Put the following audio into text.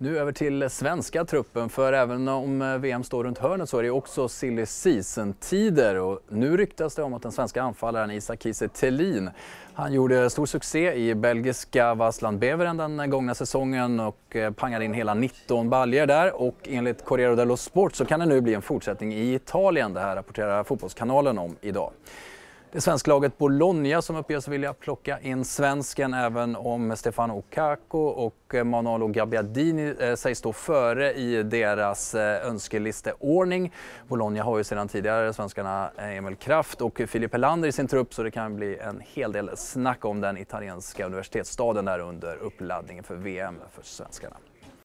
Nu över till svenska truppen, för även om eh, VM står runt hörnet så är det också silly season-tider. Och nu ryktas det om att den svenska anfallaren Isak Kiese Thelin, han gjorde stor succé i belgiska Vasland Beveren den gångna säsongen och eh, pangade in hela 19 baljer där. Och enligt Corriere dello Sport så kan det nu bli en fortsättning i Italien, det här rapporterar Fotbollskanalen om idag. Det svenska laget Bologna som uppges vilja plocka in svensken även om Stefano Kako och Manolo Gabbiadini eh, sägs stå före i deras eh, önskelisteordning. Bologna har ju sedan tidigare svenskarna eh, Emil Kraft och Filip Helander i sin trupp så det kan bli en hel del snack om den italienska universitetsstaden där under uppladdningen för VM för svenskarna.